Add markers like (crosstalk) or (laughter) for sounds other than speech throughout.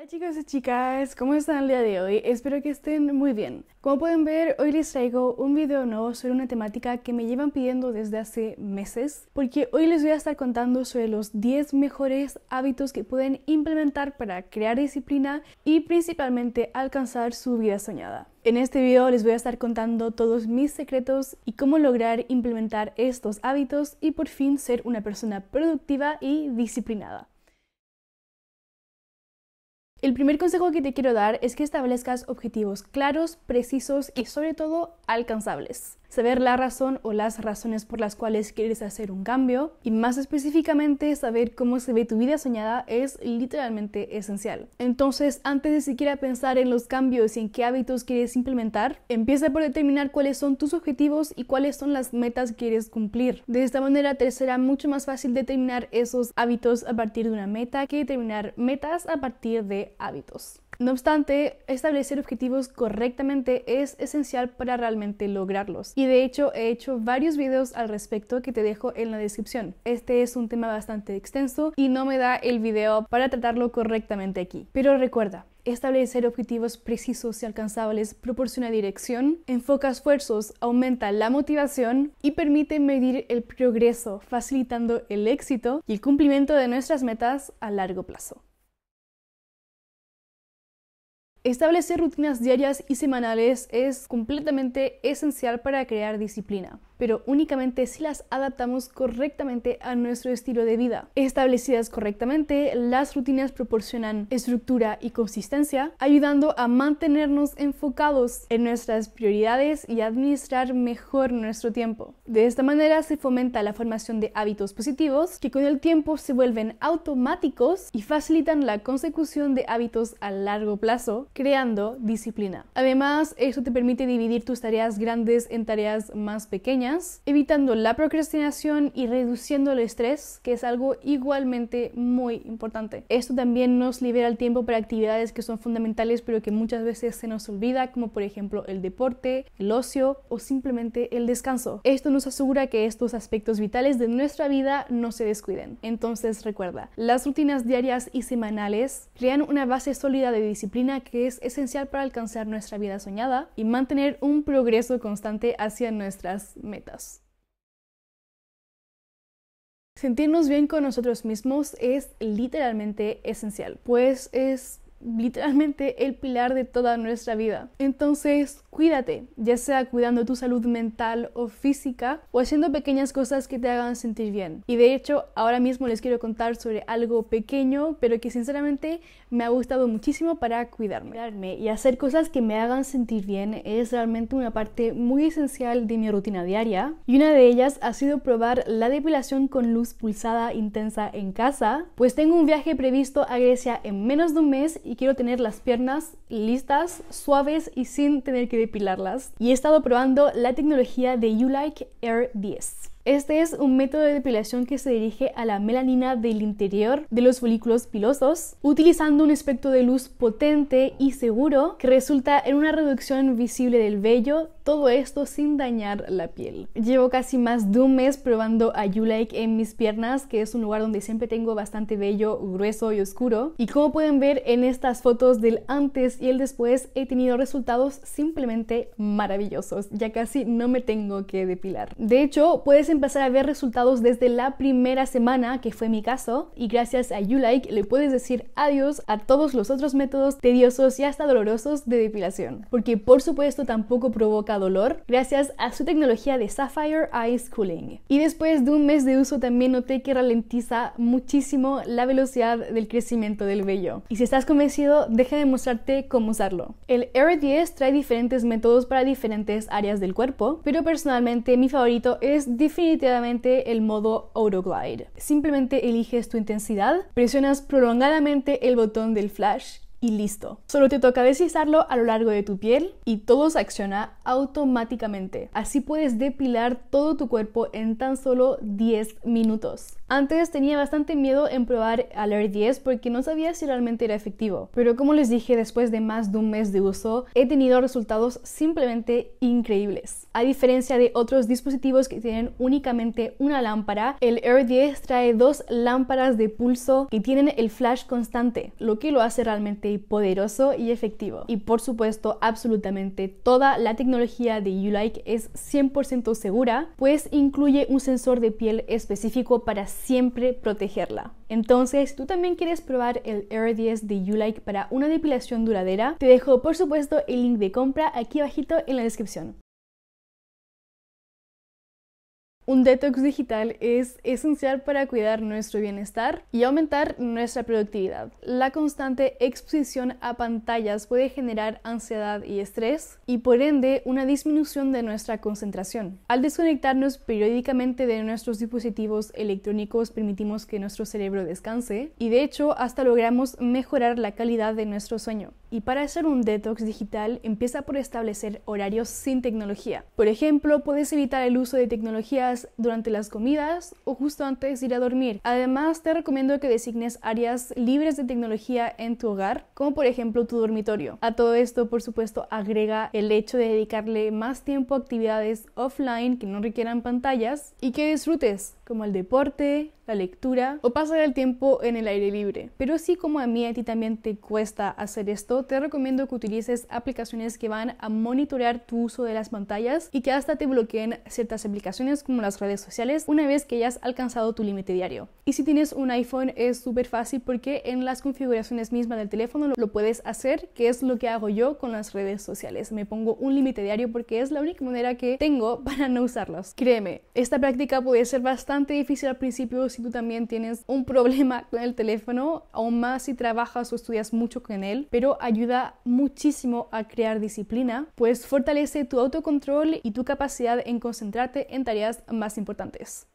Hola chicos y chicas, ¿cómo están el día de hoy? Espero que estén muy bien. Como pueden ver, hoy les traigo un video nuevo sobre una temática que me llevan pidiendo desde hace meses, porque hoy les voy a estar contando sobre los 10 mejores hábitos que pueden implementar para crear disciplina y principalmente alcanzar su vida soñada. En este video les voy a estar contando todos mis secretos y cómo lograr implementar estos hábitos y por fin ser una persona productiva y disciplinada. El primer consejo que te quiero dar es que establezcas objetivos claros, precisos y sobre todo alcanzables saber la razón o las razones por las cuales quieres hacer un cambio y más específicamente saber cómo se ve tu vida soñada es literalmente esencial. Entonces, antes de siquiera pensar en los cambios y en qué hábitos quieres implementar, empieza por determinar cuáles son tus objetivos y cuáles son las metas que quieres cumplir. De esta manera te será mucho más fácil determinar esos hábitos a partir de una meta que determinar metas a partir de hábitos. No obstante, establecer objetivos correctamente es esencial para realmente lograrlos. Y de hecho he hecho varios videos al respecto que te dejo en la descripción. Este es un tema bastante extenso y no me da el video para tratarlo correctamente aquí. Pero recuerda, establecer objetivos precisos y alcanzables proporciona dirección, enfoca esfuerzos, aumenta la motivación y permite medir el progreso, facilitando el éxito y el cumplimiento de nuestras metas a largo plazo. Establecer rutinas diarias y semanales es completamente esencial para crear disciplina pero únicamente si las adaptamos correctamente a nuestro estilo de vida. Establecidas correctamente, las rutinas proporcionan estructura y consistencia, ayudando a mantenernos enfocados en nuestras prioridades y administrar mejor nuestro tiempo. De esta manera se fomenta la formación de hábitos positivos que con el tiempo se vuelven automáticos y facilitan la consecución de hábitos a largo plazo, creando disciplina. Además, esto te permite dividir tus tareas grandes en tareas más pequeñas evitando la procrastinación y reduciendo el estrés, que es algo igualmente muy importante. Esto también nos libera el tiempo para actividades que son fundamentales pero que muchas veces se nos olvida, como por ejemplo el deporte, el ocio o simplemente el descanso. Esto nos asegura que estos aspectos vitales de nuestra vida no se descuiden. Entonces recuerda, las rutinas diarias y semanales crean una base sólida de disciplina que es esencial para alcanzar nuestra vida soñada y mantener un progreso constante hacia nuestras metas. Sentirnos bien con nosotros mismos es literalmente esencial, pues es literalmente el pilar de toda nuestra vida. Entonces, cuídate, ya sea cuidando tu salud mental o física o haciendo pequeñas cosas que te hagan sentir bien. Y de hecho, ahora mismo les quiero contar sobre algo pequeño, pero que sinceramente me ha gustado muchísimo para cuidarme. Y hacer cosas que me hagan sentir bien es realmente una parte muy esencial de mi rutina diaria. Y una de ellas ha sido probar la depilación con luz pulsada intensa en casa, pues tengo un viaje previsto a Grecia en menos de un mes y quiero tener las piernas listas, suaves y sin tener que depilarlas. Y he estado probando la tecnología de Like Air 10. Este es un método de depilación que se dirige a la melanina del interior de los folículos pilosos, utilizando un espectro de luz potente y seguro que resulta en una reducción visible del vello, todo esto sin dañar la piel. Llevo casi más de un mes probando a You en mis piernas, que es un lugar donde siempre tengo bastante vello grueso y oscuro, y como pueden ver en estas fotos del antes y el después he tenido resultados simplemente maravillosos, ya casi no me tengo que depilar. De hecho, puedes empezar a ver resultados desde la primera semana, que fue mi caso, y gracias a YouLike le puedes decir adiós a todos los otros métodos tediosos y hasta dolorosos de depilación, porque por supuesto tampoco provoca dolor gracias a su tecnología de Sapphire Ice Cooling. Y después de un mes de uso también noté que ralentiza muchísimo la velocidad del crecimiento del vello. Y si estás convencido, deja de mostrarte cómo usarlo. El Air 10 trae diferentes métodos para diferentes áreas del cuerpo, pero personalmente mi favorito es definitivamente definitivamente el modo Autoglide. Simplemente eliges tu intensidad, presionas prolongadamente el botón del flash y listo. Solo te toca deslizarlo a lo largo de tu piel y todo se acciona automáticamente. Así puedes depilar todo tu cuerpo en tan solo 10 minutos. Antes tenía bastante miedo en probar Air 10 porque no sabía si realmente era efectivo, pero como les dije, después de más de un mes de uso he tenido resultados simplemente increíbles. A diferencia de otros dispositivos que tienen únicamente una lámpara, el Air 10 trae dos lámparas de pulso que tienen el flash constante, lo que lo hace realmente poderoso y efectivo. Y por supuesto, absolutamente toda la tecnología de Ulike es 100% segura, pues incluye un sensor de piel específico para siempre protegerla. Entonces, tú también quieres probar el Air 10 de Ulike para una depilación duradera, te dejo por supuesto el link de compra aquí abajito en la descripción. Un detox digital es esencial para cuidar nuestro bienestar y aumentar nuestra productividad. La constante exposición a pantallas puede generar ansiedad y estrés y por ende una disminución de nuestra concentración. Al desconectarnos periódicamente de nuestros dispositivos electrónicos permitimos que nuestro cerebro descanse y de hecho hasta logramos mejorar la calidad de nuestro sueño. Y para hacer un detox digital, empieza por establecer horarios sin tecnología. Por ejemplo, puedes evitar el uso de tecnologías durante las comidas o justo antes de ir a dormir. Además, te recomiendo que designes áreas libres de tecnología en tu hogar, como por ejemplo tu dormitorio. A todo esto, por supuesto, agrega el hecho de dedicarle más tiempo a actividades offline que no requieran pantallas y que disfrutes como el deporte, la lectura o pasar el tiempo en el aire libre. Pero si como a mí a ti también te cuesta hacer esto, te recomiendo que utilices aplicaciones que van a monitorear tu uso de las pantallas y que hasta te bloqueen ciertas aplicaciones como las redes sociales una vez que hayas alcanzado tu límite diario. Y si tienes un iPhone es súper fácil porque en las configuraciones mismas del teléfono lo puedes hacer, que es lo que hago yo con las redes sociales. Me pongo un límite diario porque es la única manera que tengo (laughs) para no usarlos. Créeme, esta práctica puede ser bastante difícil al principio si tú también tienes un problema (laughs) con el teléfono, aún más si trabajas o estudias mucho con él, pero ayuda muchísimo a crear disciplina, pues fortalece tu autocontrol y tu capacidad en concentrarte en tareas más importantes.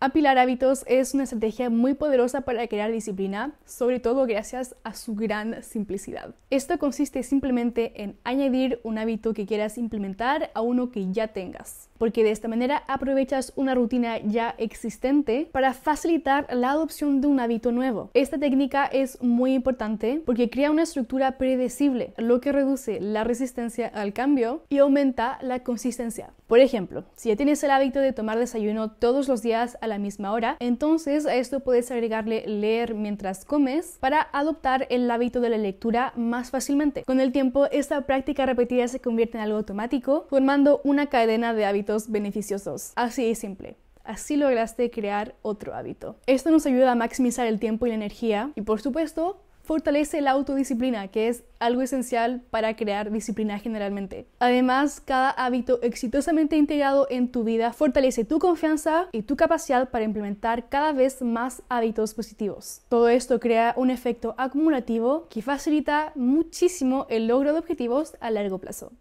Apilar hábitos es una estrategia muy poderosa para crear disciplina, sobre todo gracias a su gran simplicidad. Esto consiste simplemente en añadir un hábito que quieras implementar a uno que ya tengas, porque de esta manera aprovechas una rutina ya existente para facilitar la adopción de un hábito nuevo. Esta técnica es muy importante porque crea una estructura predecible, lo que reduce la resistencia al cambio y aumenta la consistencia. Por ejemplo, si ya tienes el hábito de tomar desayuno todos los días, a la misma hora. Entonces a esto puedes agregarle leer mientras comes para adoptar el hábito de la lectura más fácilmente. Con el tiempo, esta práctica repetida se convierte en algo automático, formando una cadena de hábitos beneficiosos. Así de simple. Así lograste crear otro hábito. Esto nos ayuda a maximizar el tiempo y la energía y por supuesto fortalece la autodisciplina, que es algo esencial para crear disciplina generalmente. Además, cada hábito exitosamente integrado en tu vida fortalece tu confianza y tu capacidad para implementar cada vez más hábitos positivos. Todo esto crea un efecto acumulativo que facilita muchísimo el logro de objetivos a largo plazo.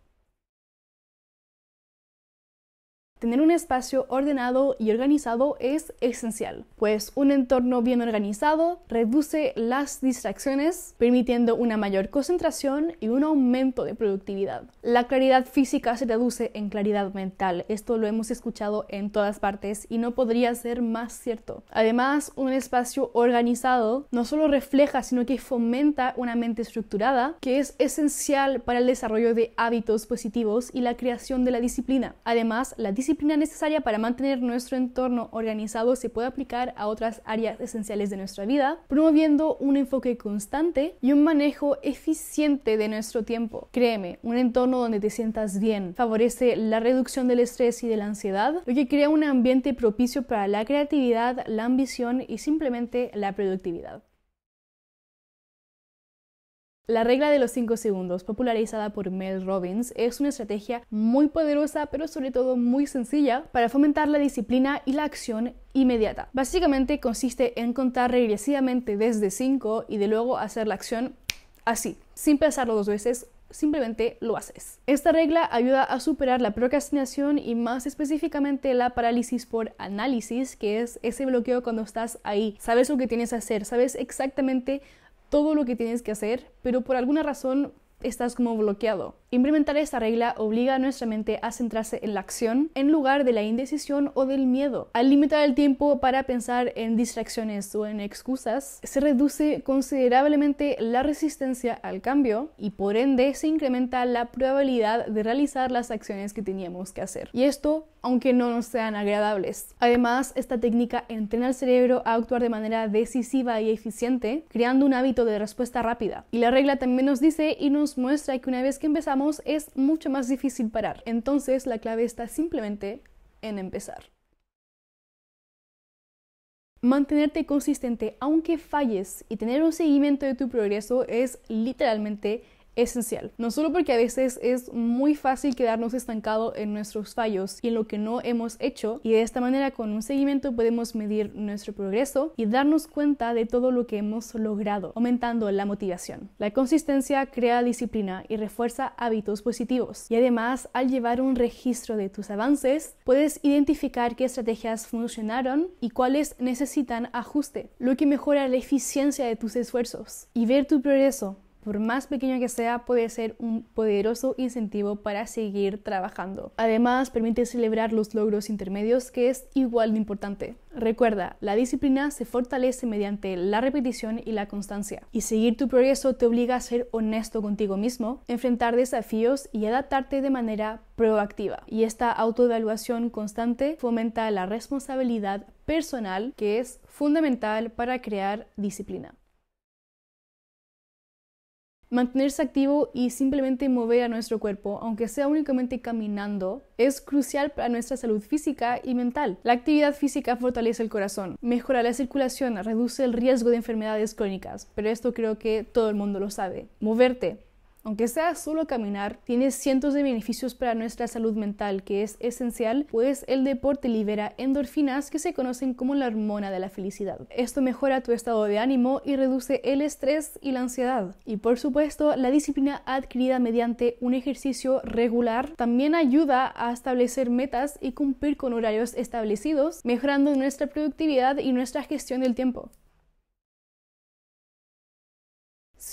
Tener un espacio ordenado y organizado es esencial, pues un entorno bien organizado reduce las distracciones, permitiendo una mayor concentración y un aumento de productividad. La claridad física se traduce en claridad mental, esto lo hemos escuchado en todas partes y no podría ser más cierto. Además, un espacio organizado no solo refleja, sino que fomenta una mente estructurada, que es esencial para el desarrollo de hábitos positivos y la creación de la disciplina. Además, la disciplina disciplina necesaria para mantener nuestro entorno organizado se puede aplicar a otras áreas esenciales de nuestra vida, promoviendo un enfoque constante y un manejo eficiente de nuestro tiempo. Créeme, un entorno donde te sientas bien favorece la reducción del estrés y de la ansiedad, lo que crea un ambiente propicio para la creatividad, la ambición y simplemente la productividad. La regla de los 5 segundos, popularizada por Mel Robbins, es una estrategia muy poderosa, pero sobre todo muy sencilla, para fomentar la disciplina y la acción inmediata. Básicamente consiste en contar regresivamente desde 5 y de luego hacer la acción así, sin pensarlo dos veces, simplemente lo haces. Esta regla ayuda a superar la procrastinación y más específicamente la parálisis por análisis, que es ese bloqueo cuando estás ahí, sabes lo que tienes que hacer, sabes exactamente todo lo que tienes que hacer, pero por alguna razón estás como bloqueado. Implementar esta regla obliga a nuestra mente a centrarse en la acción en lugar de la indecisión o del miedo. Al limitar el tiempo para pensar en distracciones o en excusas, se reduce considerablemente la resistencia al cambio y por ende se incrementa la probabilidad de realizar las acciones que teníamos que hacer. Y esto aunque no nos sean agradables. Además, esta técnica entrena al cerebro a actuar de manera decisiva y eficiente, creando un hábito de respuesta rápida. Y la regla también nos dice y nos muestra que una vez que empezamos es mucho más difícil parar. Entonces la clave está simplemente en empezar. Mantenerte consistente aunque falles y tener un seguimiento de tu progreso es literalmente esencial. No solo porque a veces es muy fácil quedarnos estancados en nuestros fallos y en lo que no hemos hecho, y de esta manera con un seguimiento podemos medir nuestro progreso y darnos cuenta de todo lo que hemos logrado, aumentando la motivación. La consistencia crea disciplina y refuerza hábitos positivos. Y además, al llevar un registro de tus avances, puedes identificar qué estrategias funcionaron y cuáles necesitan ajuste, lo que mejora la eficiencia de tus esfuerzos. Y ver tu progreso por más pequeño que sea, puede ser un poderoso incentivo para seguir trabajando. Además, permite celebrar los logros intermedios, que es igual de importante. Recuerda, la disciplina se fortalece mediante la repetición y la constancia, y seguir tu progreso te obliga a ser honesto contigo mismo, enfrentar desafíos y adaptarte de manera proactiva. Y esta autoevaluación constante fomenta la responsabilidad personal, que es fundamental para crear disciplina. Mantenerse activo y simplemente mover a nuestro cuerpo, aunque sea únicamente caminando, es crucial para nuestra salud física y mental. La actividad física fortalece el corazón, mejora la circulación, reduce el riesgo de enfermedades crónicas, pero esto creo que todo el mundo lo sabe. Moverte, aunque sea solo caminar, tiene cientos de beneficios para nuestra salud mental, que es esencial, pues el deporte libera endorfinas que se conocen como la hormona de la felicidad. Esto mejora tu estado de ánimo y reduce el estrés y la ansiedad. Y por supuesto, la disciplina adquirida mediante un ejercicio regular también ayuda a establecer metas y cumplir con horarios establecidos, mejorando nuestra productividad y nuestra gestión del tiempo.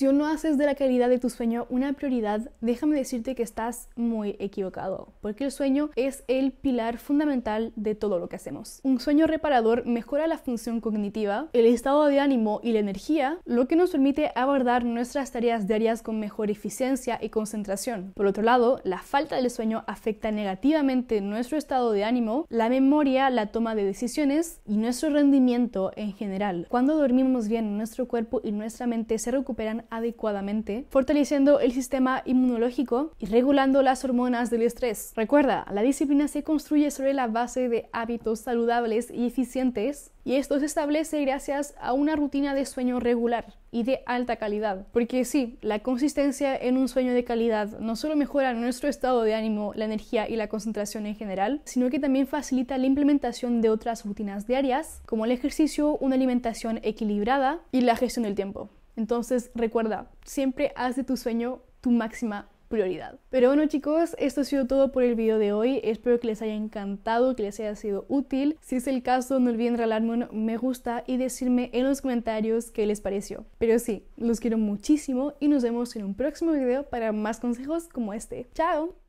Si no haces de la calidad de tu sueño una prioridad, déjame decirte que estás muy equivocado, porque el sueño es el pilar fundamental de todo lo que hacemos. Un sueño reparador mejora la función cognitiva, el estado de ánimo y la energía, lo que nos permite abordar nuestras tareas diarias con mejor eficiencia y concentración. Por otro lado, la falta de sueño afecta negativamente nuestro estado de ánimo, la memoria, la toma de decisiones y nuestro rendimiento en general. Cuando dormimos bien, nuestro cuerpo y nuestra mente se recuperan adecuadamente, fortaleciendo el sistema inmunológico y regulando las hormonas del estrés. Recuerda, la disciplina se construye sobre la base de hábitos saludables y eficientes y esto se establece gracias a una rutina de sueño regular y de alta calidad. Porque sí, la consistencia en un sueño de calidad no solo mejora nuestro estado de ánimo, la energía y la concentración en general, sino que también facilita la implementación de otras rutinas diarias, como el ejercicio, una alimentación equilibrada y la gestión del tiempo. Entonces recuerda, siempre haz de tu sueño tu máxima prioridad. Pero bueno chicos, esto ha sido todo por el video de hoy. Espero que les haya encantado, que les haya sido útil. Si es el caso, no olviden regalarme un me gusta y decirme en los comentarios qué les pareció. Pero sí, los quiero muchísimo y nos vemos en un próximo video para más consejos como este. ¡Chao!